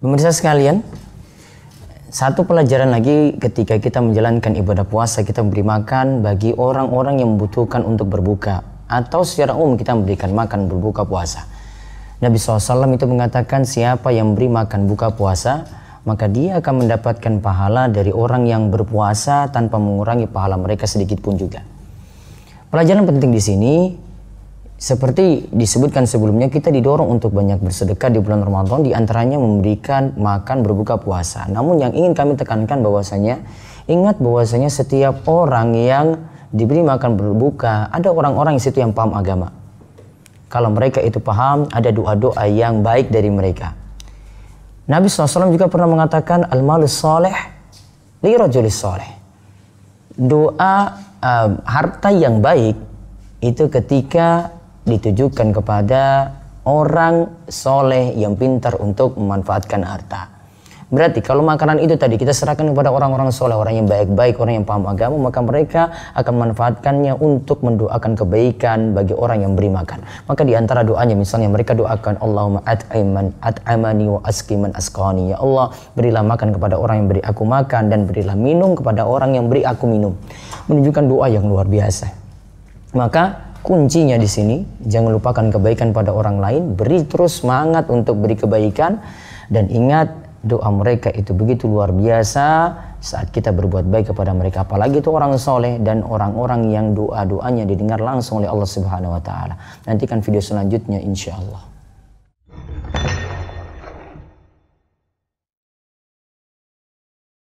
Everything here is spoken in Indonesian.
Pemirsa sekalian, satu pelajaran lagi ketika kita menjalankan ibadah puasa kita memberi makan bagi orang-orang yang membutuhkan untuk berbuka atau secara umum kita memberikan makan berbuka puasa. Nabi SAW itu mengatakan siapa yang beri makan buka puasa maka dia akan mendapatkan pahala dari orang yang berpuasa tanpa mengurangi pahala mereka sedikit pun juga. Pelajaran penting di sini seperti disebutkan sebelumnya, kita didorong untuk banyak bersedekah di bulan Ramadan, diantaranya memberikan makan berbuka puasa. Namun yang ingin kami tekankan bahwasanya, ingat bahwasanya setiap orang yang diberi makan berbuka, ada orang-orang di situ yang paham agama. Kalau mereka itu paham, ada doa-doa yang baik dari mereka. Nabi SAW juga pernah mengatakan, Al-malus soleh, li rajulis soleh. Doa uh, harta yang baik itu ketika ditujukan kepada orang soleh yang pintar untuk memanfaatkan harta. Berarti kalau makanan itu tadi kita serahkan kepada orang-orang soleh, orang yang baik-baik, orang yang paham agama, maka mereka akan memanfaatkannya untuk mendoakan kebaikan bagi orang yang beri makan. Maka di antara doanya misalnya mereka doakan Allahumma at'aiman at'amani wa askiman askani. Ya Allah, berilah makan kepada orang yang beri aku makan dan berilah minum kepada orang yang beri aku minum. Menunjukkan doa yang luar biasa. Maka kuncinya di sini jangan lupakan kebaikan pada orang lain beri terus semangat untuk beri kebaikan dan ingat doa mereka itu begitu luar biasa saat kita berbuat baik kepada mereka apalagi itu orang soleh dan orang-orang yang doa-doanya didengar langsung oleh Allah Subhanahu wa taala nantikan video selanjutnya insya Allah